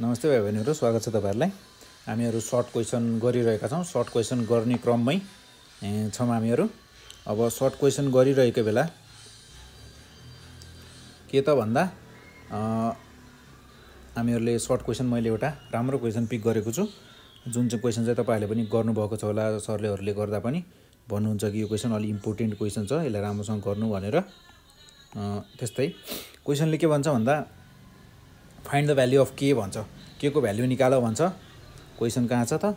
नमस्ते भाइ बहिनीहरू स्वागत छ तपाईँहरूलाई हामीहरू सर्ट क्वेसन गरिरहेका छौँ सर्ट क्वेसन गर्ने क्रममै छौँ हामीहरू अब सर्ट क्वेसन गरिरहेको बेला के त भन्दा हामीहरूले सर्ट क्वेसन मैले एउटा राम्रो क्वेसन पिक गरेको छु जुन चाहिँ क्वेसन चाहिँ तपाईँहरूले पनि गर्नुभएको छ होला सरलेहरूले गर्दा पनि भन्नुहुन्छ कि यो क्वेसन अलिक इम्पोर्टेन्ट क्वेसन छ यसलाई राम्रोसँग गर्नु भनेर त्यस्तै क्वेसनले के भन्छ भन्दा फाइन्ड द भ्याल्यु अफ के भन्छ के को भ्याल्यु निकाल भन्छ क्वेसन कहाँ छ त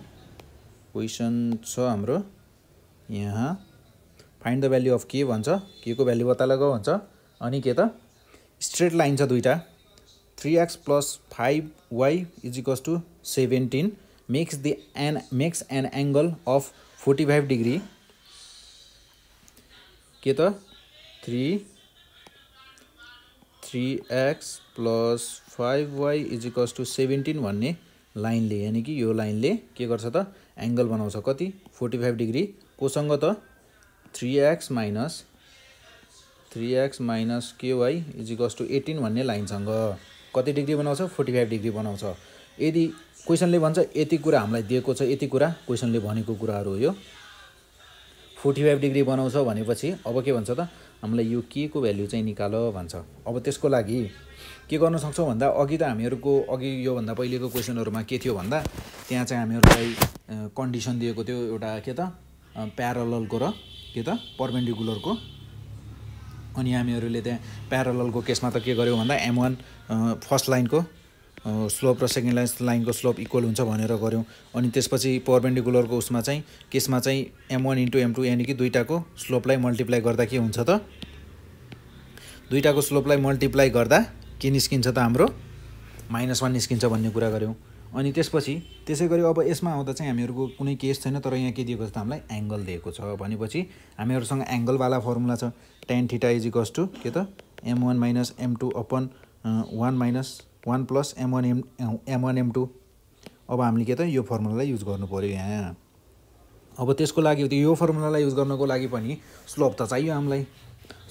क्वेसन छ हाम्रो यहाँ फाइन्ड द भ्याल्यु अफ के भन्छ के को भ्याल्यु बता लगाऊ भन्छ अनि के त स्ट्रेट लाइन छ दुइटा three x plus five y is to seventeen makes the an makes an angle of forty five degree के त three three x plus five y equals to to seventeen भन्ने लाइनले यानि कि यो लाइनले के गर्छ त एङ्गल बनाउँछ कति फोर्टी फाइभ डिग्री कोसँग त three x minus three x minus k y is equals to eighteen भन्ने लाइनसँग कति डिग्री बनाउँछ फोर्टी फाइभ डिग्री बनाउँछ यदि क्वेसनले भन्छ यति कुरा हामीलाई दिएको छ यति कुरा क्वेसनले भनेको कुराहरू हो यो फोर्टी फाइभ डिग्री बनाउँछ भनेपछि अब के भन्छ त हामीलाई यो के को भ्याल्यु चाहिँ निकाल भन्छ अब त्यसको लागि के गर्न सक्छौँ भन्दा अघि त हामीहरूको अघि योभन्दा पहिलेको क्वेसनहरूमा के थियो भन्दा त्यहाँ चाहिँ हामीहरूलाई कन्डिसन दिएको थियो एउटा के त प्यारलको र के त पर्पेन्डिकुलरको अनि हामीहरूले त्यहाँ प्यारलको केसमा त के गर्यो भन्दा एम वान फर्स्ट लाइनको स्लोप र सेकेन्ड लाइन लाइनको स्लोप इक्वल हुन्छ भनेर गऱ्यौँ अनि त्यसपछि पर्पेन्डिकुलरको उसमा चाहिँ केसमा चाहिँ m one into m two यानि कि दुइटाको स्लोपलाई मल्टिप्लाई गर्दा के हुन्छ त दुइटाको स्लोपलाई मल्टिप्लाई गर्दा के निस्किन्छ त हाम्रो माइनस वान निस्किन्छ भन्ने कुरा गऱ्यौँ अनि त्यसपछि त्यसै गरी अब यसमा आउँदा चाहिँ हामीहरूको कुनै केस छैन तर यहाँ के दिएको छ त हामीलाई एङ्गल दिएको छ भनेपछि हामीहरूसँग एङ्गलवाला फर्मुला छ tan theta is equals to के त m one minus m two upon one minus one plus m one m m one m two अब हामीले के त यो फर्मुलालाई युज गर्नु पऱ्यो यहाँ अब त्यसको लागि त्यो यो फर्मुलालाई युज गर्नको लागि पनि स्लोप त चाहियो हामीलाई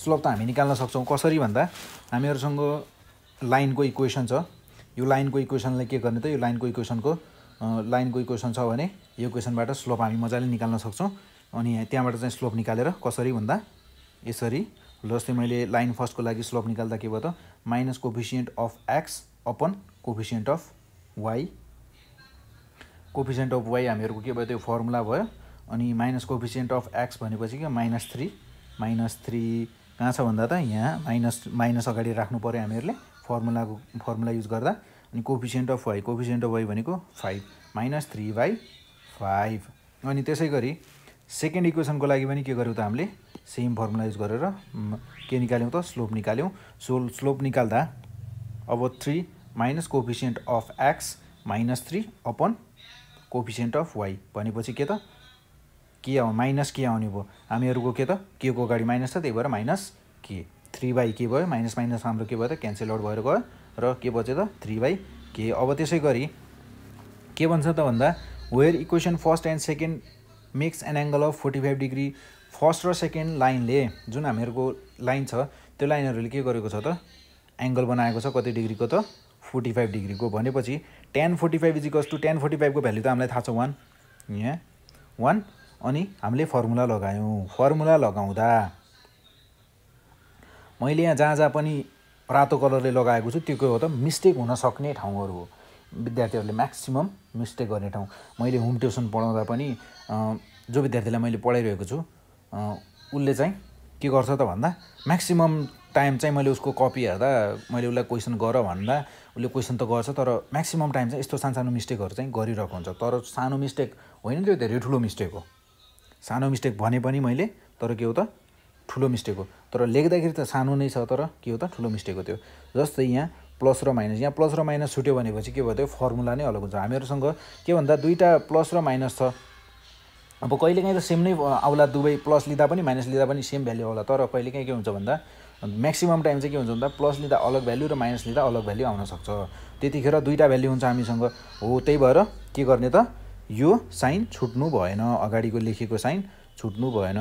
स्लोप त हामी निकाल्न सक्छौँ कसरी भन्दा हामीहरूसँग लाइनको इक्वेसन छ यो लाइनको इक्वेसनलाई के गर्ने त यो लाइनको इक्वेसनको लाइनको इक्वेसन छ भने यो इक्वेसनबाट स्लोप हामी मजाले निकाल्न सक्छौँ अनि त्यहाँबाट चाहिँ स्लोप निकालेर कसरी भन्दा यसरी जस्तै मैले लाइन फर्स्टको लागि स्लोप निकाल्दा के भयो त minus coefficient of x upon coefficient of y coefficient of y हामीहरूको के भयो त्यो फर्मुला भयो अनि माइनस कोफिसियन्ट अफ एक्स भनेपछि के माइनस थ्री माइनस थ्री कहाँ छ भन्दा त यहाँ माइनस माइनस अगाडि राख्नु पऱ्यो हामीहरूले फर्मुलाको फर्मुला युज गर्दा अनि coefficient of y coefficient of y भनेको five minus three by five अनि त्यसै गरी सेकेन्ड इक्वेसनको लागि पनि के गर्यौँ त हामीले सेम फर्मुला युज गरेर के निकाल्यौँ त स्लोप निकाल्यौँ सो स्लोप निकाल्दा अब three minus coefficient of x minus three upon coefficient of y भनेपछि के त के आउ माइनस के आउने भयो हामीहरूको के त के को अगाडि माइनस छ त्यही भएर माइनस के थ्री बाई के भयो माइनस माइनस हाम्रो के भयो त क्यान्सल आउट भएर गयो र के बच्यो त थ्री बाई के अब त्यसै गरी के भन्छ त भन्दा where equation first and second makes an angle of forty five degree first र सेकेन्ड लाइनले जुन हामीहरूको लाइन छ त्यो लाइनहरूले के गरेको छ त एङ्गल बनाएको छ कति डिग्रीको त फोर्टी फाइभ डिग्रीको भनेपछि tan forty five equals to tan forty फाइभको भ्याल्यु त हामीलाई थाहा छ वान यहाँ वान अनि हामीले फर्मुला लगायौँ फर्मुला लगाउँदा मैले यहाँ जहाँ जहाँ पनि रातो कलरले लगाएको छु त्यो के हो त मिस्टेक हुन सक्ने ठाउँहरू हो विद्यार्थीहरूले म्याक्सिमम् मिस्टेक गर्ने ठाउँ मैले होम ट्युसन पढाउँदा पनि जो विद्यार्थीलाई मैले पढाइरहेको छु उसले चाहिँ के गर्छ त भन्दा म्याक्सिमम् टाइम चाहिँ मैले उसको कपी हेर्दा मैले उसलाई क्वेसन गर भन्दा उसले क्वेसन त गर्छ तर म्याक्सिमम् टाइम चाहिँ यस्तो सानो सानो मिस्टेकहरू चाहिँ गरिरहेको हुन्छ तर सानो मिस्टेक होइन त्यो धेरै ठुलो मिस्टेक हो सानो मिस्टेक भने पनि मैले तर के हो त ठुलो मिस्टेक हो तर लेख्दाखेरि त सानो नै छ तर के हो त ठुलो मिस्टेक हो त्यो जस्तै यहाँ प्लस र माइनस यहाँ प्लस र माइनस छुट्यो भनेपछि के भयो त्यो फर्मुला नै अलग हुन्छ हामीहरूसँग के भन्दा दुईवटा प्लस र माइनस छ अब कहिलेकाहीँ त सेम नै आउला दुवै प्लस लिँदा पनि माइनस लिँदा पनि सेम भ्याल्यु आउला तर कहिलेकाहीँ के हुन्छ भन्दा अनि म्याक्सिमम् टाइम चाहिँ के हुन्छ भन्दा प्लस लिँदा अलग भ्याल्यु र माइनस लिँदा अलग भ्याल्यु सक्छ त्यतिखेर दुईवटा भ्याल्यु हुन्छ हामीसँग हो त्यही भएर के गर्ने त यो साइन छुट्नु भएन अगाडिको लेखेको साइन छुट्नु भएन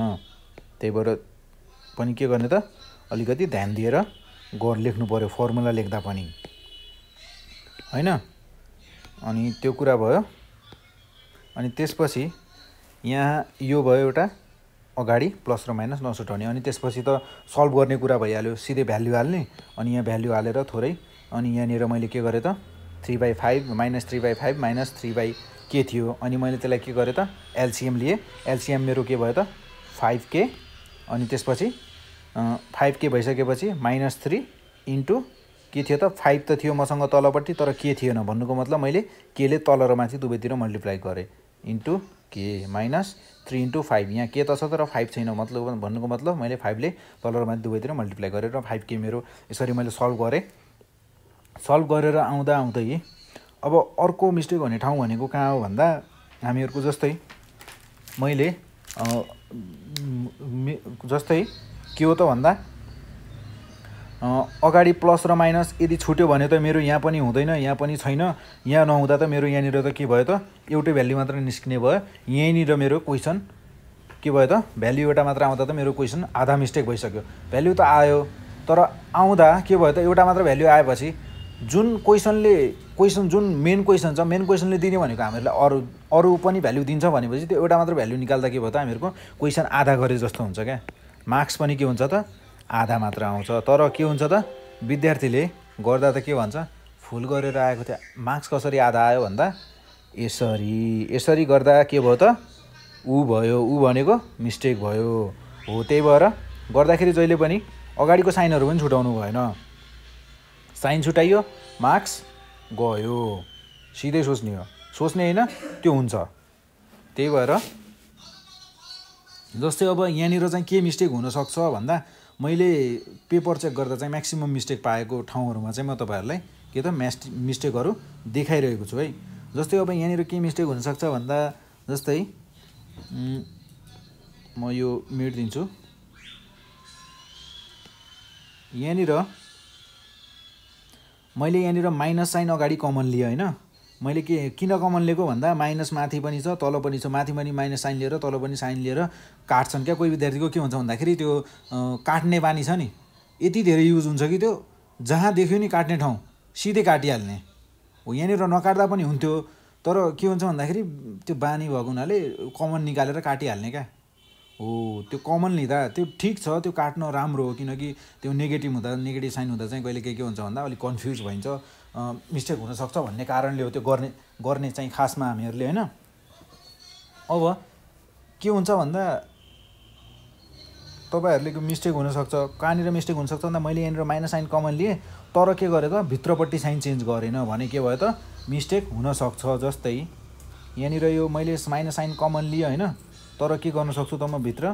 त्यही भएर पनि के गर्ने त अलिकति ध्यान दिएर गर लेख्नु पऱ्यो फर्मुला लेख्दा पनि होइन अनि त्यो कुरा भयो अनि त्यसपछि यहाँ यो भयो एउटा अगाडि प्लस र माइनस नसुटाउने अनि त्यसपछि त सल्भ गर्ने कुरा भइहाल्यो सिधै भ्याल्यु हाल्ने अनि यहाँ भ्याल्यु हालेर थोरै अनि यहाँनिर मैले के गरेँ त three by five minus three by five minus three by के थियो अनि मैले त्यसलाई के गरेँ त एलसिएम लिएँ एलसिएम मेरो के भयो त फाइभ के अनि त्यसपछि फाइभ के भइसकेपछि माइनस थ्री इन्टु के थियो त फाइभ त थियो मसँग तलपट्टि तर के थिएन भन्नुको मतलब मैले केले तल र माथि दुवैतिर मल्टिप्लाई गरेँ इन्टु के माइनस थ्री इन्टु फाइभ यहाँ के त छ तर फाइभ छैन मतलब भन्नुको मतलब मैले फाइभले तलरमा दुवैतिर मल्टिप्लाई गरेर फाइभ के मेरो यसरी मैले सल्भ गरेँ सल्भ गरेर आउँदा आउँदै अब अर्को मिस्टेक हुने ठाउँ भनेको कहाँ हो भन्दा हामीहरूको जस्तै मैले जस्तै के हो त भन्दा अगाडि प्लस र माइनस यदि छुट्यो भने त मेरो यहाँ पनि हुँदैन यहाँ पनि छैन यहाँ नहुँदा त मेरो यहाँनिर त के भयो त एउटै भ्याल्यु मात्र निस्किने भयो यहीँनिर मेरो क्वेसन के भयो त भ्याल्यु एउटा मात्र आउँदा त मेरो क्वेसन आधा मिस्टेक भइसक्यो भ्याल्यु त आयो तर आउँदा के भयो त एउटा मात्र भ्याल्यु आएपछि जुन क्वेसनले क्वेसन जुन मेन क्वेसन छ मेन क्वेसनले दिने भनेको हामीहरूलाई अरू अरू पनि भ्याल्यु दिन्छ भनेपछि त्यो एउटा मात्र भ्याल्यु निकाल्दा के भयो त हामीहरूको क्वेसन आधा गरे जस्तो हुन्छ क्या मार्क्स पनि के हुन्छ त आधा मात्र आउँछ तर के हुन्छ त विद्यार्थीले गर्दा त के भन्छ फुल गरेर आएको थियो मार्क्स कसरी आधा आयो भन्दा यसरी यसरी गर्दा के भयो त ऊ भयो ऊ भनेको मिस्टेक भयो हो त्यही भएर गर्दाखेरि जहिले पनि अगाडिको साइनहरू पनि छुटाउनु भएन साइन छुटाइयो मार्क्स गयो सिधै सोच्ने हो सोच्ने होइन त्यो हुन्छ त्यही भएर जस्तै अब यहाँनिर चाहिँ के मिस्टेक हुनसक्छ भन्दा मैले पेपर चेक गर्दा चाहिँ म्याक्सिमम् मिस्टेक पाएको ठाउँहरूमा चाहिँ म तपाईँहरूलाई के त म्यास्ट मिस्टेकहरू देखाइरहेको छु है जस्तै अब यहाँनिर के मिस्टेक हुनसक्छ भन्दा जस्तै म यो मेट दिन्छु यहाँनिर मैले यहाँनिर माइनस साइन अगाडि कमन लिएँ होइन मैले के किन कमन लिएको भन्दा माइनस माथि पनि छ तल पनि छ माथि पनि माइनस साइन लिएर तल पनि साइन लिएर काट्छन् क्या कोही विद्यार्थीको के हुन्छ भन्दाखेरि त्यो काट्ने बानी छ नि यति धेरै युज हुन्छ कि त्यो जहाँ देख्यो नि काट्ने ठाउँ सिधै काटिहाल्ने हो यहाँनिर नकाट्दा पनि हुन्थ्यो तर के हुन्छ भन्दाखेरि त्यो बानी भएको हुनाले कमन निकालेर काटिहाल्ने क्या हो त्यो कमन लिँदा त्यो ठिक छ त्यो काट्न राम्रो हो किनकि त्यो नेगेटिभ हुँदा नेगेटिभ साइन हुँदा चाहिँ कहिले के के हुन्छ भन्दा अलिक कन्फ्युज भइन्छ मिस्टेक हुनसक्छ भन्ने कारणले हो त्यो गर्ने गर्ने चाहिँ खासमा हामीहरूले होइन अब के हुन्छ भन्दा तपाईँहरूले मिस्टेक हुनसक्छ कहाँनिर मिस्टेक हुनसक्छ भन्दा मैले यहाँनिर माइनस साइन कमन लिएँ तर के गरेँ त भित्रपट्टि साइन चेन्ज गरेन भने के भयो त मिस्टेक हुनसक्छ जस्तै यहाँनिर यो मैले माइनस साइन कमन लिएँ होइन तर के गर्न सक्छु त म भित्र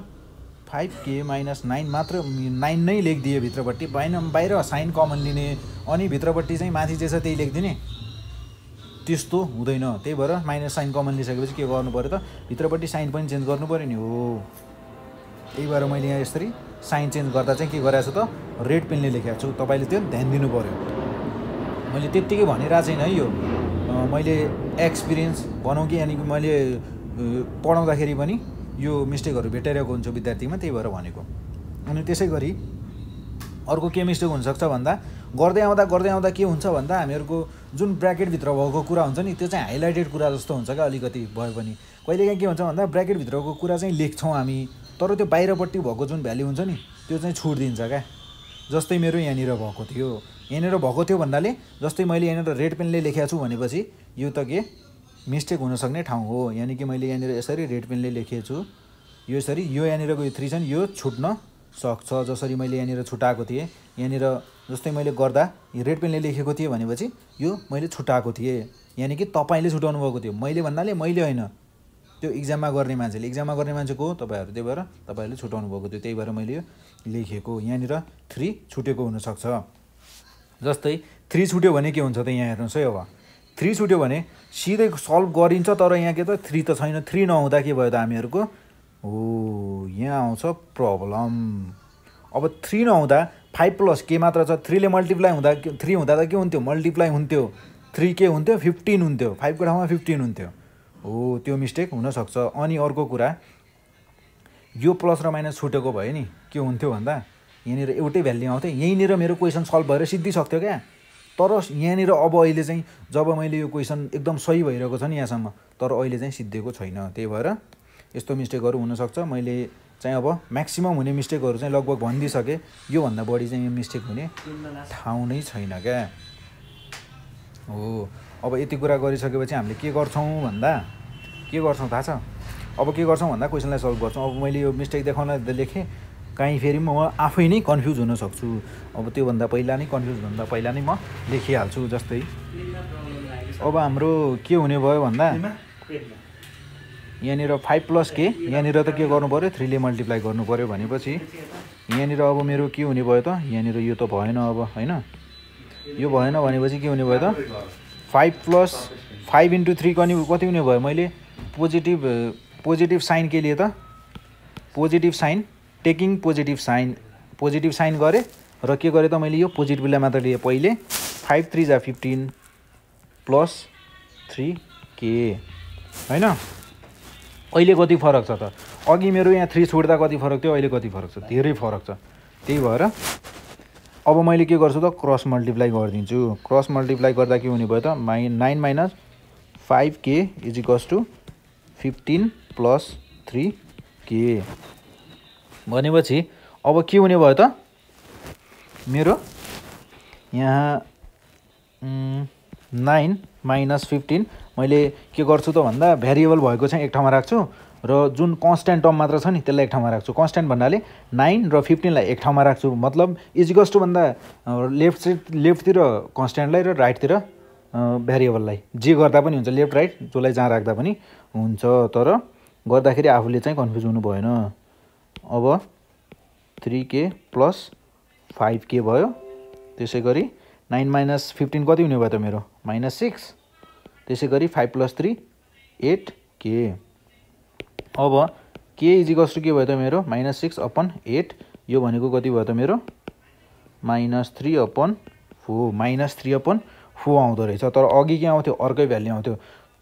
फाइभ के माइनस नाइन मात्र नाइन नै लेखिदियो भित्रपट्टि बाहिर बाहिर साइन कमन लिने अनि भित्रपट्टि चाहिँ माथि जे छ त्यही लेखिदिने त्यस्तो हुँदैन त्यही भएर माइनस साइन कमन लिइसकेपछि के गर्नु पऱ्यो त भित्रपट्टि साइन पनि चेन्ज गर्नु पऱ्यो नि हो त्यही भएर मैले यहाँ यसरी साइन चेन्ज गर्दा चाहिँ के गराएको छु त रेड पेनले लेखेको छु तपाईँले त्यो ध्यान दिनु पऱ्यो मैले त्यत्तिकै भनिरहेको छैन है यो मैले एक्सपिरियन्स भनौँ कि यानि मैले पढाउँदाखेरि पनि यो मिस्टेकहरू भेटाइरहेको हुन्छ विद्यार्थीमा त्यही भएर भनेको अनि त्यसै गरी अर्को के मिस्टेक हुनसक्छ भन्दा गर्दै आउँदा गर्दै आउँदा के हुन्छ भन्दा हामीहरूको जुन ब्राकेटभित्र भएको कुरा हुन्छ नि त्यो चाहिँ हाइलाइटेड कुरा जस्तो हुन्छ क्या अलिकति भयो भने कहिलेकाहीँ के हुन्छ भन्दा ब्र्याकेटभित्रको कुरा चाहिँ लेख्छौँ हामी तर त्यो बाहिरपट्टि भएको जुन भ्याल्यु हुन्छ नि त्यो चाहिँ दिन्छ क्या जस्तै मेरो यहाँनिर भएको थियो यहाँनिर भएको थियो भन्नाले जस्तै मैले यहाँनिर रेड पेनले लेखेको छु भनेपछि यो त के मिस्टेक हुनसक्ने ठाउँ हो यानि कि मैले यहाँनिर यसरी रेड पेनले लेखेको छु यो यसरी यो यहाँनिरको यो थ्री नि यो छुट्न सक्छ जसरी मैले यहाँनिर छुट्याएको थिएँ यहाँनिर जस्तै मैले गर्दा रेड पेनले लेखेको थिएँ भनेपछि यो मैले छुट्याएको थिएँ यानि कि तपाईँले छुट्याउनु भएको थियो मैले भन्नाले मैले होइन त्यो इक्जाममा गर्ने मान्छेले इक्जाममा गर्ने मान्छेको हो तपाईँहरू त्यही भएर तपाईँहरूले छुट्याउनु भएको थियो त्यही भएर मैले यो लेखेको यहाँनिर थ्री छुटेको हुनसक्छ जस्तै थ्री छुट्यो भने के हुन्छ त यहाँ हेर्नुहोस् है अब थ्री छुट्यो भने सिधै सल्भ गरिन्छ तर यहाँ के त थ्री त छैन थ्री नहुँदा के भयो त हामीहरूको हो यहाँ आउँछ प्रब्लम अब थ्री नहुँदा फाइभ प्लस के मात्र छ थ्रीले मल्टिप्लाई हुँदा थ्री हुँदा त के हुन्थ्यो मल्टिप्लाई हुन्थ्यो थ्री के हुन्थ्यो फिफ्टिन हुन्थ्यो फाइभको ठाउँमा फिफ्टिन हुन्थ्यो हो त्यो मिस्टेक हुनसक्छ अनि अर्को कुरा यो प्लस र माइनस छुटेको भयो नि के हुन्थ्यो भन्दा यहाँनिर एउटै भ्याल्यु आउँथ्यो यहीँनिर मेरो क्वेसन सल्भ भएर सिद्धिसक्थ्यो क्या तर यहाँनिर अब अहिले चाहिँ जब मैले यो क्वेसन एकदम सही भइरहेको छ नि यहाँसम्म तर अहिले चाहिँ सिद्धिएको छैन त्यही भएर यस्तो मिस्टेकहरू हुनसक्छ मैले चाहिँ अब म्याक्सिमम् हुने मिस्टेकहरू चाहिँ लगभग भनिदिइसकेँ योभन्दा बढी चाहिँ यो मिस्टेक हुने ठाउँ नै छैन क्या हो अब यति कुरा गरिसकेपछि हामीले के गर्छौँ भन्दा के गर्छौँ थाहा छ अब के गर्छौँ भन्दा क्वेसनलाई सल्भ गर्छौँ अब मैले यो मिस्टेक देखाउन लेखेँ काहीँ फेरि म आफै नै कन्फ्युज हुनसक्छु अब त्योभन्दा पहिला नै कन्फ्युजभन्दा पहिला नै म लेखिहाल्छु जस्तै अब हाम्रो के हुने भयो भन्दा यहाँनिर फाइभ प्लस के यहाँनिर त के गर्नु पऱ्यो थ्रीले मल्टिप्लाई गर्नु पऱ्यो भनेपछि यहाँनिर अब मेरो के हुने भयो त यहाँनिर यो त भएन अब होइन यो भएन भनेपछि के हुने भयो त five plus five into three कनि कति हुने भयो मैले पोजिटिभ पोजिटिभ साइन के लिएँ त positive sign taking positive sign positive sign गरेँ र के गरेँ त मैले यो पोजिटिभलाई मात्र लिएँ पहिले फाइभ थ्री जा फिफ्टिन प्लस थ्री के होइन अहिले कति फरक छ त अघि मेरो यहाँ थ्री छोड्दा कति फरक थियो अहिले कति फरक छ धेरै फरक छ त्यही भएर अब मैले के गर्छु त क्रस मल्टिप्लाई गरिदिन्छु क्रस मल्टिप्लाई गर्दा के हुने भयो त माइ नाइन माइनस फाइभ के equals to fifteen plus three के भनेपछि अब के हुने भयो त मेरो यहाँ नाइन माइनस फिफ्टिन मैले के गर्छु त भन्दा भेरिएबल भएको चाहिँ एक ठाउँमा राख्छु र जुन कन्सट्यान्ट टर्म मात्र छ नि त्यसलाई एक ठाउँमा राख्छु कन्सट्यान्ट भन्नाले नाइन र फिफ्टिनलाई एक ठाउँमा राख्छु मतलब इजिकस भन्दा लेफ्ट साइड लेफ्टतिर कन्सट्यान्टलाई र राइटतिर भेरिएबललाई जे गर्दा पनि हुन्छ लेफ्ट राइट जसलाई जहाँ राख्दा पनि हुन्छ तर गर्दाखेरि आफूले चाहिँ कन्फ्युज हुनु भएन अब थ्री के प्लस फाइभ के भयो त्यसै गरी नाइन माइनस फिफ्टिन कति हुने भयो त मेरो माइनस सिक्स त्यसै गरी फाइभ प्लस थ्री एट के अब के इजिकल्स टु के भयो त मेरो माइनस सिक्स अपन एट यो भनेको कति भयो त मेरो minus three upon four minus three upon four आउँदो रहेछ तर अघि के आउँथ्यो अर्कै भ्याल्यु आउँथ्यो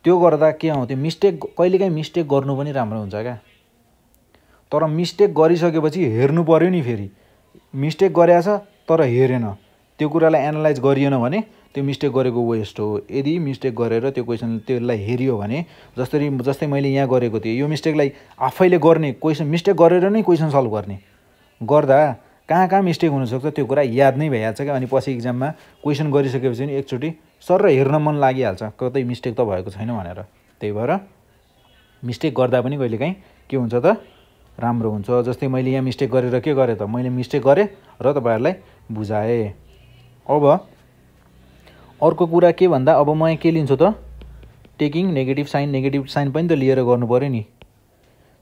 त्यो गर्दा के आउँथ्यो मिस्टेक कहिलेकाहीँ मिस्टेक गर्नु पनि राम्रो हुन्छ क्या तर मिस्टेक गरिसकेपछि हेर्नु पऱ्यो नि फेरि मिस्टेक गरेछ तर हेरेन त्यो कुरालाई एनालाइज गरिएन भने त्यो मिस्टेक गरेको वेस्ट हो यदि मिस्टेक गरेर त्यो क्वेसन त्यसलाई हेरियो भने जसरी जस्तै मैले यहाँ गरेको थिएँ यो मिस्टेकलाई आफैले गर्ने क्वेसन मिस्टेक गरेर नै क्वेसन सल्भ गर्ने गर्दा कहाँ कहाँ मिस्टेक हुनसक्छ त्यो कुरा याद नै भइहाल्छ क्या अनि पछि इक्जाममा क्वेसन गरिसकेपछि नि एकचोटि सर र हेर्न मन लागिहाल्छ कतै मिस्टेक त भएको छैन भनेर त्यही भएर मिस्टेक गर्दा पनि कहिलेकाहीँ के हुन्छ त राम्रो हुन्छ जस्तै मैले यहाँ मिस्टेक गरेर के गरेँ त मैले मिस्टेक गरेँ र तपाईँहरूलाई बुझाएँ अब अर्को कुरा के भन्दा अब म यहाँ के लिन्छु त taking negative sign negative sign पनि त लिएर पऱ्यो नि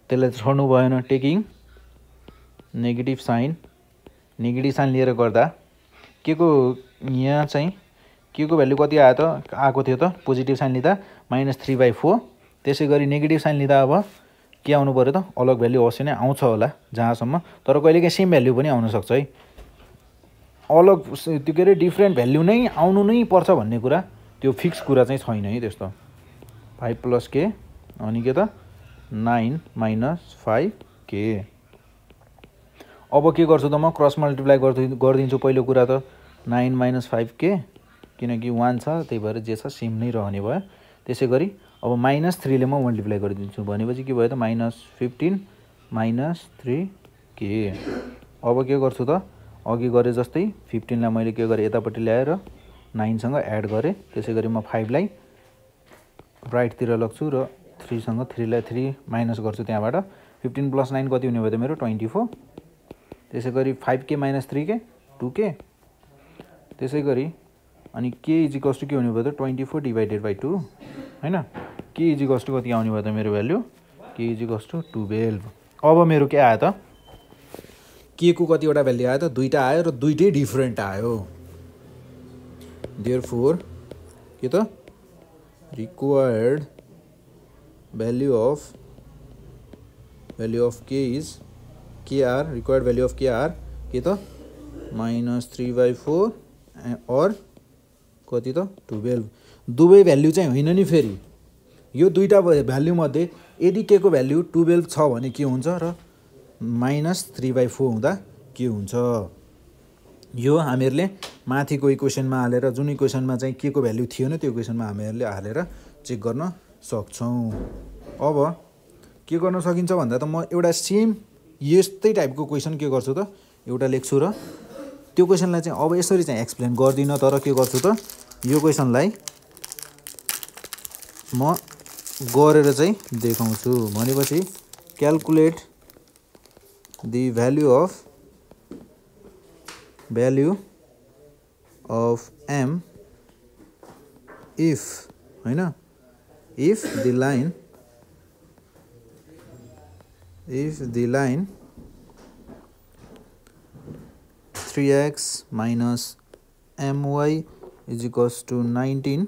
त्यसलाई छोड्नु भएन taking negative sign negative sign लिएर गर्दा के को यहाँ चाहिँ के को भ्यालु कति आयो त आएको थियो त पोजिटिभ साइन लिँदा माइनस थ्री बाई फोर त्यसै गरी नेगेटिभ साइन लिँदा अब के आउनु पऱ्यो त अलग भ्याल्यु अवश्य नै आउँछ होला जहाँसम्म तर कहिलेकाहीँ सेम भ्याल्यु पनि आउनसक्छ है अलग त्यो के अरे डिफ्रेन्ट भ्याल्यु नै आउनु नै पर्छ भन्ने कुरा त्यो फिक्स कुरा चाहिँ छैन है त्यस्तो फाइभ प्लस के अनि के त नाइन माइनस फाइभ के अब के गर्छु त म क्रस मल्टिप्लाई गरिदि गरिदिन्छु पहिलो कुरा त नाइन माइनस फाइभ के किनकि वान छ त्यही भएर जे छ सेम नै रहने भयो त्यसै गरी अब माइनस थ्रीले म मल्टिप्लाई गरिदिन्छु भनेपछि के भयो त माइनस फिफ्टिन माइनस थ्री के अब के गर्छु त अघि गरेँ जस्तै फिफ्टिनलाई मैले के गरेँ यतापट्टि ल्याएर नाइनसँग एड गरेँ त्यसै गरी म फाइभलाई राइटतिर लग्छु र थ्रीसँग थ्रीलाई थ्री माइनस गर्छु त्यहाँबाट फिफ्टिन प्लस नाइन कति हुने भयो त मेरो ट्वेन्टी फोर त्यसै गरी फाइभ के माइनस थ्री के टु के त्यसै गरी अनि के इजिकल्स टु के हुने भयो त twenty four divided by two होइन के इजी कस्ट कति आउने भयो त मेरो भेल्यु के इजी कस्ट टुवेल्भ अब मेरो के आयो त के को कतिवटा भेल्यु आयो त दुईवटा आयो र दुइटै डिफ्रेन्ट आयो डियर फोर के त required value of value of के इज के आर रिक्वायर्ड भेल्यु अफ के के त minus three by four or कति त टुवेल्भ दुवै भेल्यु चाहिँ होइन नि फेरि यो दुईवटा मध्ये यदि के को भ्याल्यु टुवेल्भ छ भने के हुन्छ र माइनस थ्री बाई फोर हुँदा के हुन्छ यो हामीहरूले माथिको इक्वेसनमा हालेर जुन इक्वेसनमा चाहिँ के को भ्याल्यु थिएन त्यो इक्वेसनमा हामीहरूले हालेर चेक गर्न सक्छौँ अब के गर्न सकिन्छ भन्दा त म एउटा सेम यस्तै टाइपको क्वेसन के गर्छु त एउटा लेख्छु र त्यो क्वेसनलाई चाहिँ अब यसरी चाहिँ एक्सप्लेन गर्दिनँ तर के गर्छु त यो क्वेसनलाई म गरेर चाहिँ देखाउँछु भनेपछि calculate the value of value of m if होइन if the line if the line three x minus m y is equals to nineteen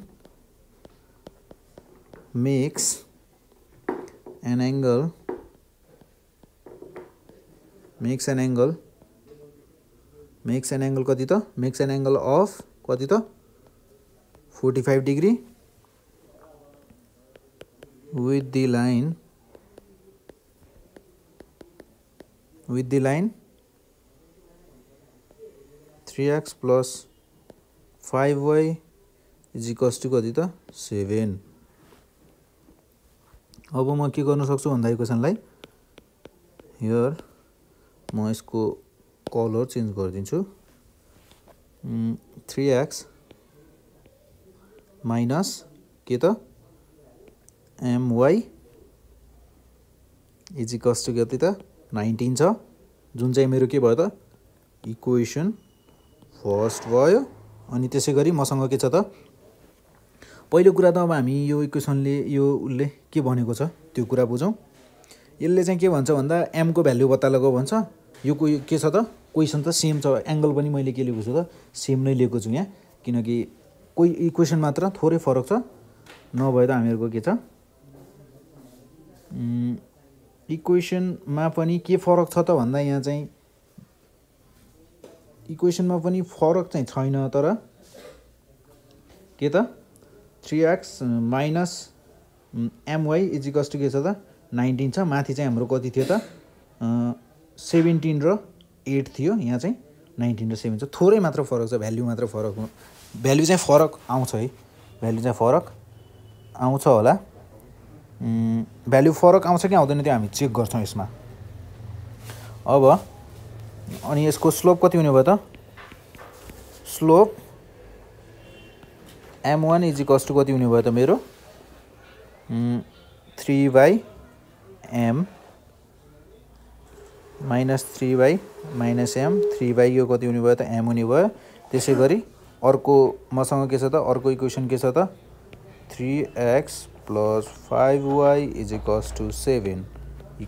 makes an angle makes an angle makes an angle kati त makes an angle of kati त 45 degree with the line with the line 3x plus 5y is equals to kati त 7 अब म के गर्न सक्छु भन्दा इक्वेसनलाई here म यसको कलर चेन्ज गरिदिन्छु थ्री एक्स माइनस के त एमवाई इजिकस टु कति त नाइन्टिन छ जुन चाहिँ मेरो के भयो त इक्वेसन फर्स्ट भयो अनि त्यसै गरी मसँग के छ त पहिलो कुरा त अब हामी यो इक्वेसनले यो उसले के भनेको छ त्यो कुरा बुझौँ यसले चाहिँ के भन्छ भन्दा एमको भ्याल्यु पत्ता लगाऊ भन्छ यो को के छ त क्वेसन त सेम छ एङ्गल पनि मैले के लिएको छु त सेम नै लिएको छु यहाँ किनकि कोही इक्वेसन मात्र थोरै फरक छ नभए त हामीहरूको के छ इक्वेसनमा पनि के फरक छ त भन्दा यहाँ चाहिँ इक्वेसनमा पनि फरक चाहिँ छैन तर के त three x minus m y equals to के छ त नाइन्टिन छ माथि चाहिँ हाम्रो कति थियो त सेभेन्टिन र एट थियो यहाँ चाहिँ नाइन्टिन र सेभेन छ थोरै मात्र फरक छ भ्याल्यु मात्र फरक भ्याल्यु चाहिँ फरक आउँछ है भ्याल्यु चाहिँ फरक आउँछ होला भ्याल्यु फरक आउँछ कि आउँदैन त्यो हामी चेक गर्छौँ यसमा अब अनि यसको स्लोप कति हुने भयो त slope m one is equals कति हुने भयो त मेरो three by m minus three by minus m three by यो कति हुने भयो त एम हुने भयो त्यसै गरी अर्को मसँग के छ त अर्को इक्वेसन के छ त three x plus five y is equals to seven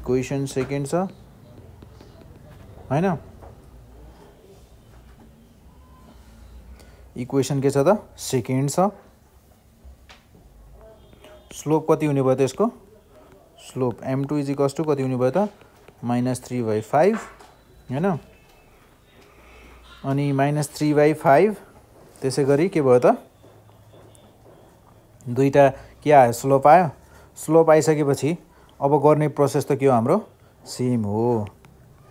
equation second छ होइन इक्वेसन के छ त सेकेन्ड छ स्लोप कति हुने भयो त यसको slope m two is equals to कति हुने भयो त माइनस थ्री बाई फाइभ होइन अनि माइनस थ्री बाई फाइभ त्यसै गरी के भयो त दुईवटा के आयो स्लोप आयो स्लोप आइसकेपछि अब गर्ने प्रोसेस त के हो हाम्रो सेम हो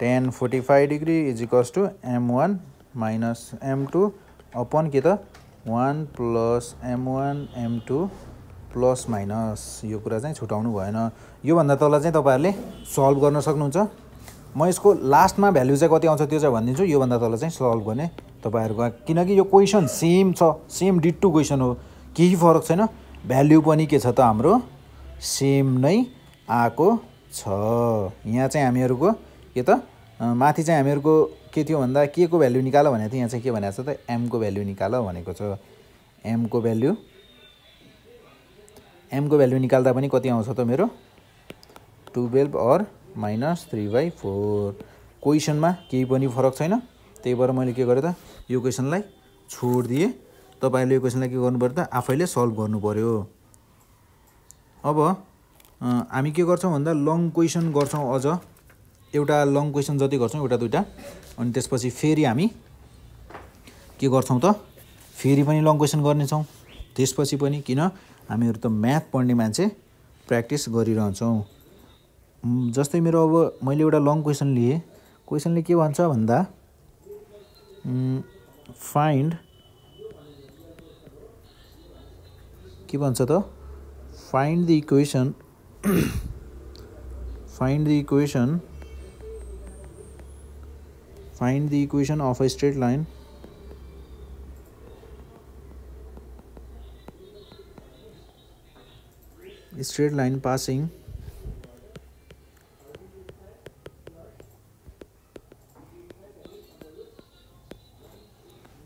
tan forty five degree is to m one minus m two upon के त one plus m one m two plus minus यो कुरा चाहिँ छुट्याउनु भएन योभन्दा तल चाहिँ तपाईँहरूले सल्भ गर्न सक्नुहुन्छ म यसको लास्टमा भ्यालु चाहिँ कति आउँछ त्यो चाहिँ भनिदिन्छु योभन्दा तल चाहिँ सल्भ गर्ने तपाईँहरूको किनकि यो क्वेसन सेम छ सेम डिटु क्वेसन हो केही फरक छैन भ्याल्यु पनि के छ त हाम्रो सेम नै आएको छ यहाँ चाहिँ हामीहरूको के त माथि चाहिँ हामीहरूको के थियो भन्दा के को भ्याल्यु निकाल भनेको थियो यहाँ चाहिँ के भनेको छ त एमको भ्याल्यु निकाल भनेको छ एमको भ्याल्यु एमको भ्याल्यु निकाल्दा पनि कति आउँछ त मेरो twelve or minus three by four क्वेसनमा केही पनि फरक छैन त्यही भएर मैले के गरेँ त यो क्वेसनलाई छोडिदिएँ तपाईँहरूले यो क्वेसनलाई के गर्नु पऱ्यो त आफैले सल्भ गर्नु पऱ्यो अब हामी के गर्छौँ भन्दा लङ क्वेसन गर्छौँ अझ एउटा लङ क्वेसन जति गर्छौँ एउटा दुइटा अनि त्यसपछि फेरि हामी के गर्छौँ त फेरि पनि लङ क्वेसन गर्नेछौँ त्यसपछि पनि किन हामीहरू त म्याथ पढ्ने मान्छे प्र्याक्टिस गरिरहन्छौँ जस्तै मेरो अब मैले एउटा लङ क्वेसन लिएँ क्वेसनले के भन्छ भन्दा फाइन्ड के भन्छ त find the equation find the equation find the equation of a straight line straight line passing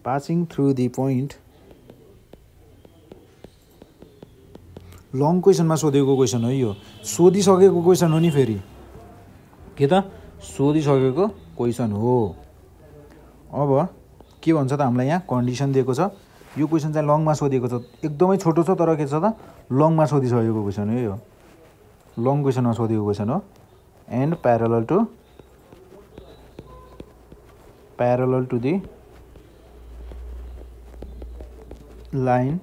passing through the point long क्वेसनमा सोधेको क्वेसन हो यो सोधिसकेको क्वेसन हो नि फेरि के त सोधिसकेको क्वेसन हो अब के भन्छ त हामीलाई यहाँ कन्डिसन दिएको छ यो क्वेसन चाहिँ लङमा सोधिएको छ एकदमै छोटो छ तर के छ त लङमा सोधिसकेको क्वेसन हो यो लङ क्वेसनमा सोधेको क्वेसन हो and parallel to parallel to the line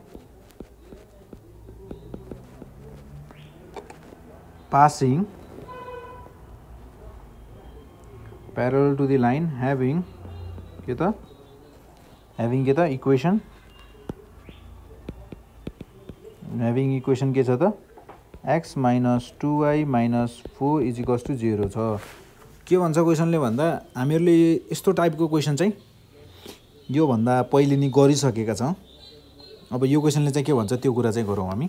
passing parallel to the line having के त ह्याभिङ के त इक्वेसन ह्याभिङ इक्वेसन के छ त x minus two y minus four equals to zero छ के भन्छ क्वेसनले भन्दा हामीहरूले यस्तो टाइपको क्वेसन चाहिँ योभन्दा पहिले नि गरिसकेका छौँ अब यो क्वेसनले चाहिँ के भन्छ त्यो कुरा चाहिँ गरौँ हामी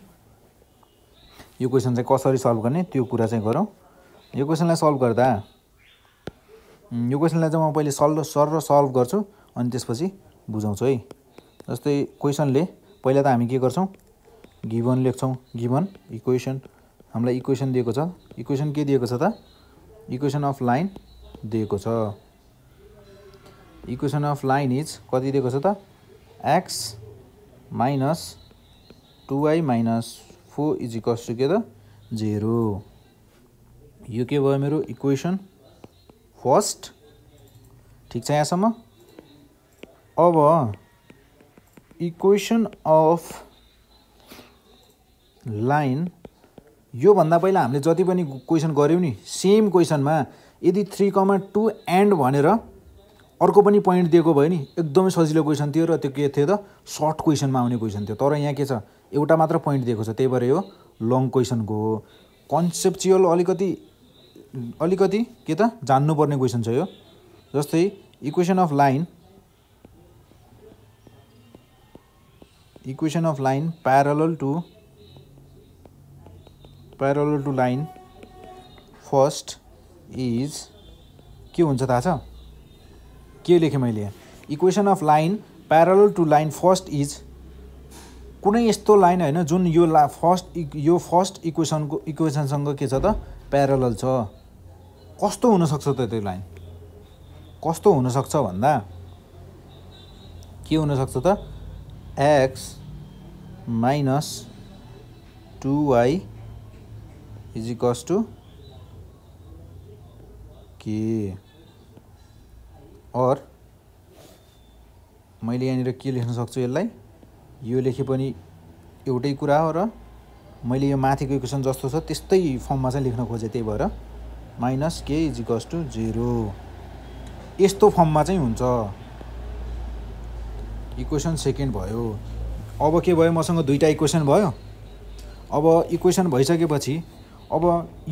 यो क्वेसन चाहिँ कसरी सल्भ गर्ने त्यो कुरा चाहिँ गरौँ यो क्वेसनलाई सल्भ गर्दा यो क्वेसनलाई चाहिँ म पहिले सल्भ सर र सल्भ गर्छु अनि त्यसपछि बुझाउँछु है जस्तै क्वेसनले पहिला त हामी के गर्छौँ गिभन लेख्छौँ गिभन इक्वेसन हामीलाई इक्वेसन दिएको छ इक्वेसन के दिएको छ त इक्वेसन अफ लाइन दिएको छ इक्वेसन अफ लाइन इज कति दिएको छ त x minus two y minus four is equals to के त जेरो यो के भयो मेरो इक्वेसन फर्स्ट ठिक छ यहाँसम्म अब इक्वेसन अफ लाइन योभन्दा पहिला हामीले जति पनि क्वेसन गऱ्यौँ नि सेम क्वेसनमा यदि थ्री कमा टू एन्ड भनेर अर्को पनि पोइन्ट दिएको भयो नि एकदमै सजिलो क्वेसन थियो र त्यो के थियो त सर्ट क्वेसनमा आउने क्वेसन थियो तर यहाँ के छ एउटा मात्र पोइन्ट दिएको छ त्यही भएर यो लङ क्वेसनको हो कन्सेप्चुअल अलिकति अलिकति के त जान्नुपर्ने क्वेसन छ यो जस्तै equation of line equation of line parallel to parallel to line first is के हुन्छ थाहा छ के लेखेँ मैले यहाँ equation of line parallel to line first is कुनै यस्तो लाइन होइन जुन यो ला फर्स्ट यो फर्स्ट इक्वेसनको इक्वेसनसँग के छ त प्यारल छ कस्तो हुनसक्छ त त्यो लाइन कस्तो हुनसक्छ भन्दा के हुनसक्छ त x minus two y is equals to के अर मैले यहाँनिर के लेख्न सक्छु यसलाई यो लेखे पनि एउटै कुरा हो र मैले यो माथिको इक्वेसन जस्तो छ त्यस्तै फर्ममा चाहिँ लेख्न खोजेँ त्यही भएर माइनस के इजिकल्स टु जिरो यस्तो फर्ममा चाहिँ हुन्छ इक्वेसन सेकेन्ड भयो अब के भयो मसँग दुईवटा इक्वेसन भयो अब इक्वेसन भइसकेपछि अब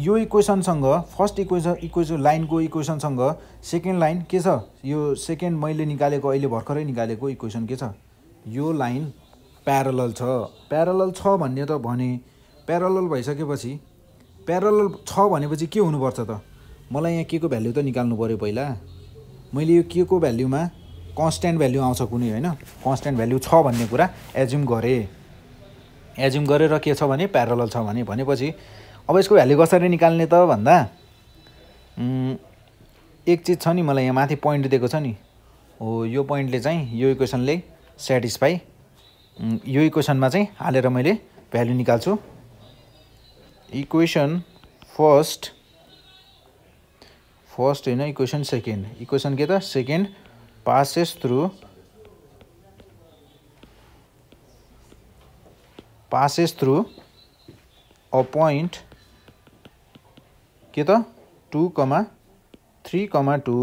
यो इक्वेसनसँग फर्स्ट इक्वेसन इक्वेसन लाइनको इक्वेसनसँग सेकेन्ड लाइन के छ यो सेकेन्ड मैले निकालेको अहिले भर्खरै निकालेको इक्वेसन के छ यो लाइन प्यारल छ प्यारल छ भन्ने त भने प्यारल भइसकेपछि प्यारल छ भनेपछि के हुनुपर्छ त मलाई यहाँ के को भ्याल्यु त निकाल्नु पऱ्यो पहिला मैले यो के को भ्याल्युमा कन्सट्यान्ट भ्याल्यु आउँछ कुनै होइन कन्सट्यान्ट भ्याल्यु छ भन्ने कुरा एज्युम गरेँ एज्युम गरेर के छ भने प्यारल छ भने भनेपछि अब यसको भ्याल्यु कसरी निकाल्ने त भन्दा एक चिज छ नि मलाई यहाँ माथि पोइन्ट दिएको छ नि हो यो पोइन्टले चाहिँ यो इक्वेसनले सेटिस्फाई यो इक्वेसनमा चाहिँ हालेर मैले भ्याल्यु निकाल्छु इक्वेसन फर्स्ट फर्स्ट होइन इक्वेसन सेकेन्ड इक्वेसन के त second passes through passes through a point के त two comma three comma two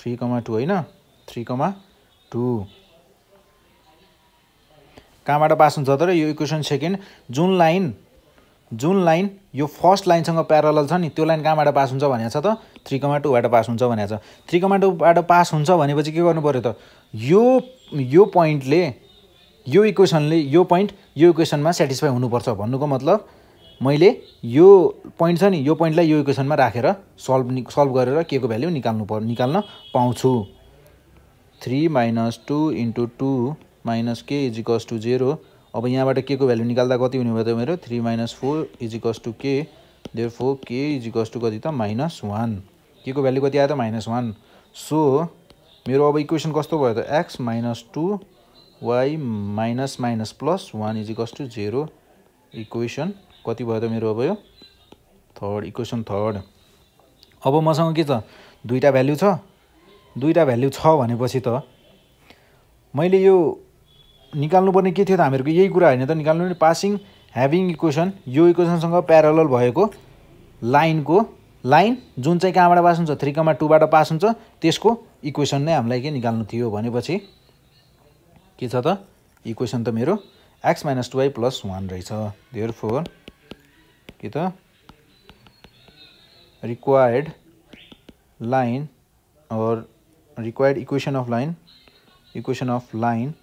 three comma two होइन थ्री कमा टु कहाँबाट पास हुन्छ त यो इक्वेसन सेकेन्ड जुन लाइन जुन लाइन यो फर्स्ट लाइनसँग प्यारल छ नि त्यो लाइन कहाँबाट पास हुन्छ भनेको छ त थ्री कमा टूबाट पास हुन्छ भनेको छ थ्री कमा टूबाट पास हुन्छ भनेपछि के गर्नु पऱ्यो त यो यो पोइन्टले यो इक्वेसनले यो पोइन्ट यो इक्वेसनमा सेटिस्फाई हुनुपर्छ भन्नुको मतलब मैले यो पोइन्ट छ नि यो पोइन्टलाई यो इक्वेसनमा राखेर सल्भ नि सल्भ गरेर के को भ्याल्यु निकाल्नु पर् निकाल्न पाउँछु three minus two into two minus के इजिकस टू जेरो अब यहाँबाट के को भ्यालु निकाल्दा कति हुने भयो त मेरो थ्री माइनस फोर इजिकस टू के देयर फोर के इजिकस टू कति त माइनस वान के को भ्यालु कति आयो त माइनस वान सो मेरो अब इक्वेसन कस्तो भयो त x minus two y minus minus plus one इजिकस टू जेरो इक्वेसन कति भयो त मेरो अब यो थर्ड इक्वेसन थर्ड अब मसँग के छ दुईवटा भ्याल्यु छ दुईवटा भ्याल्यु छ भनेपछि त मैले यो निकाल्नुपर्ने के थियो त हामीहरूको यही कुरा होइन त निकाल्नु पासिङ ह्याभिङ इक्वेसन यो इक्वेसनसँग प्यारल भएको लाइनको लाइन जुन चाहिँ कहाँबाट पास हुन्छ थ्री कमा टूबाट पास हुन्छ त्यसको इक्वेसन नै हामीलाई के निकाल्नु थियो भनेपछि के छ त इक्वेसन त मेरो x minus two y plus one रहेछ धेर फोर के त required line or required equation of line equation of line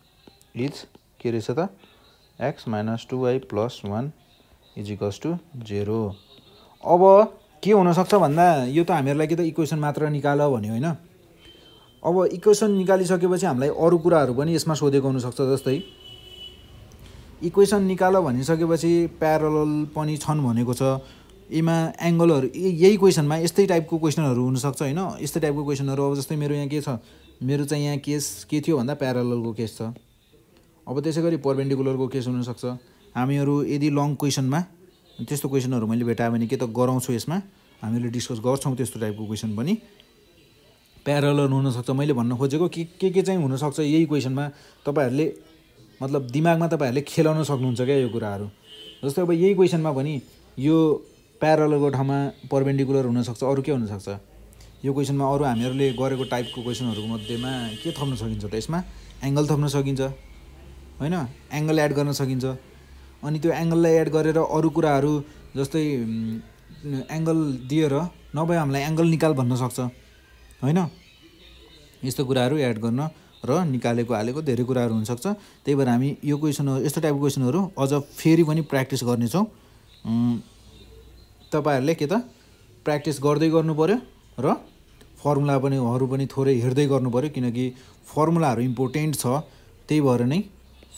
is के रहेछ त x minus two y plus one equals to zero अब के हुनसक्छ भन्दा यो त हामीहरूलाई कि त इक्वेसन मात्र निकाल भन्यो होइन अब इक्वेसन निकालिसकेपछि हामीलाई अरू कुराहरू पनि यसमा सोधेको हुनसक्छ जस्तै इक्वेसन निकाल भनिसकेपछि प्यारल पनि छन् भनेको छ यीमा एङ्गलहरू यही क्वेसनमा यस्तै टाइपको क्वेसनहरू हुनसक्छ होइन यस्तै टाइपको क्वेसनहरू अब जस्तै मेरो यहाँ के छ मेरो चाहिँ यहाँ केस के थियो भन्दा प्यारलको केस छ अब त्यसै गरी पर्भेन्डिकुलरको केस हुनसक्छ हामीहरू यदि लङ क्वेसनमा त्यस्तो क्वेसनहरू मैले भेटाएँ भने के त गराउँछु यसमा हामीहरूले डिस्कस गर्छौँ त्यस्तो टाइपको क्वेसन पनि प्यारलर हुनसक्छ मैले भन्न खोजेको के के के चाहिँ हुनसक्छ यही क्वेसनमा तपाईँहरूले मतलब दिमागमा तपाईँहरूले खेलाउन सक्नुहुन्छ क्या यो कुराहरू जस्तै अब यही क्वेसनमा पनि यो प्यारलरको ठाउँमा पर्भेन्डिकुलर हुनसक्छ अरू के हुनसक्छ यो क्वेसनमा अरू हामीहरूले गरेको टाइपको क्वेसनहरूको मध्येमा के थप्न सकिन्छ त यसमा एङ्गल थप्न सकिन्छ होइन एङ्गल एड गर्न सकिन्छ अनि त्यो एङ्गललाई एड गरेर अरू कुराहरू जस्तै एङ्गल दिएर नभए हामीलाई एङ्गल निकाल भन्न सक्छ होइन यस्तो कुराहरू एड गर्न र निकालेको हालेको धेरै कुराहरू हुनसक्छ त्यही भएर हामी यो क्वेसनहरू यस्तो टाइपको क्वेसनहरू अझ फेरि पनि प्र्याक्टिस गर्नेछौँ तपाईँहरूले के त प्र्याक्टिस गर्दै गर्नु गर्नुपऱ्यो र फर्मुला पनि अरू पनि थोरै हेर्दै गर्नुपऱ्यो किनकि फर्मुलाहरू इम्पोर्टेन्ट छ त्यही भएर नै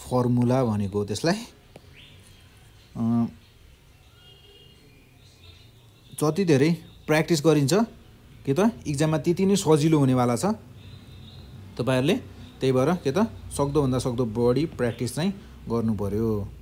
फर्मुला भनेको त्यसलाई जति धेरै प्र्याक्टिस गरिन्छ के त इक्जाममा त्यति नै सजिलो हुनेवाला छ तपाईँहरूले त्यही भएर के त सक्दोभन्दा सक्दो बढी प्र्याक्टिस चाहिँ गर्नु पऱ्यो